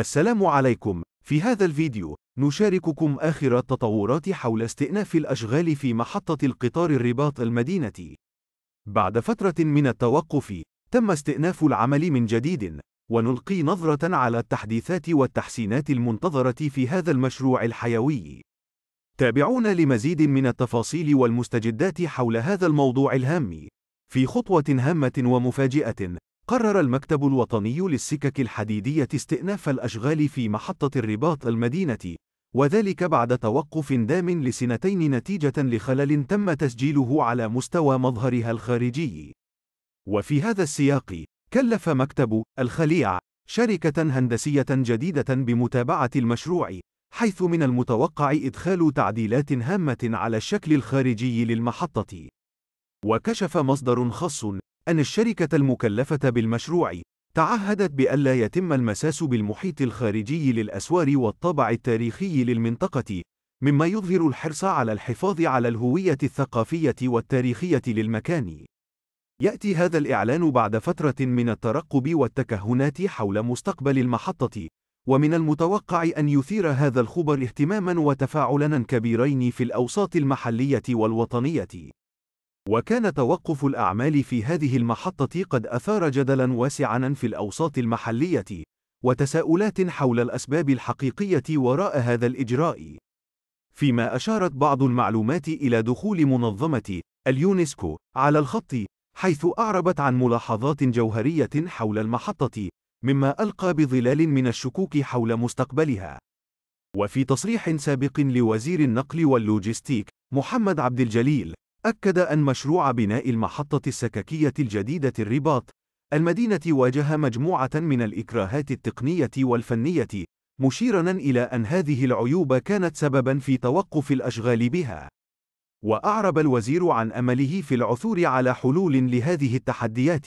السلام عليكم في هذا الفيديو نشارككم آخر التطورات حول استئناف الأشغال في محطة القطار الرباط المدينة بعد فترة من التوقف تم استئناف العمل من جديد ونلقي نظرة على التحديثات والتحسينات المنتظرة في هذا المشروع الحيوي تابعونا لمزيد من التفاصيل والمستجدات حول هذا الموضوع الهام في خطوة هامة ومفاجئة قرر المكتب الوطني للسكك الحديدية استئناف الأشغال في محطة الرباط المدينة، وذلك بعد توقف دام لسنتين نتيجة لخلل تم تسجيله على مستوى مظهرها الخارجي. وفي هذا السياق، كلف مكتب الخليع شركة هندسية جديدة بمتابعة المشروع، حيث من المتوقع إدخال تعديلات هامة على الشكل الخارجي للمحطة. وكشف مصدر خاص أن الشركة المكلفة بالمشروع تعهدت بألا يتم المساس بالمحيط الخارجي للأسوار والطابع التاريخي للمنطقة، مما يظهر الحرص على الحفاظ على الهوية الثقافية والتاريخية للمكان. يأتي هذا الإعلان بعد فترة من الترقب والتكهنات حول مستقبل المحطة، ومن المتوقع أن يثير هذا الخبر اهتمامًا وتفاعلًا كبيرين في الأوساط المحلية والوطنية. وكان توقف الأعمال في هذه المحطة قد أثار جدلاً واسعاً في الأوساط المحلية، وتساؤلات حول الأسباب الحقيقية وراء هذا الإجراء. فيما أشارت بعض المعلومات إلى دخول منظمة اليونسكو على الخط، حيث أعربت عن ملاحظات جوهرية حول المحطة، مما ألقى بظلال من الشكوك حول مستقبلها. وفي تصريح سابق لوزير النقل واللوجستيك محمد عبد الجليل، أكد أن مشروع بناء المحطة السككية الجديدة الرباط المدينة واجه مجموعة من الإكراهات التقنية والفنية، مشيرًا إلى أن هذه العيوب كانت سببًا في توقف الأشغال بها. وأعرب الوزير عن أمله في العثور على حلول لهذه التحديات.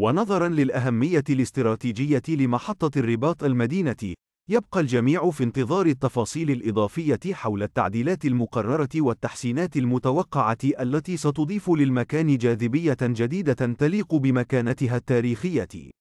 ونظرًا للأهمية الاستراتيجية لمحطة الرباط المدينة، يبقى الجميع في انتظار التفاصيل الإضافية حول التعديلات المقررة والتحسينات المتوقعة التي ستضيف للمكان جاذبية جديدة تليق بمكانتها التاريخية.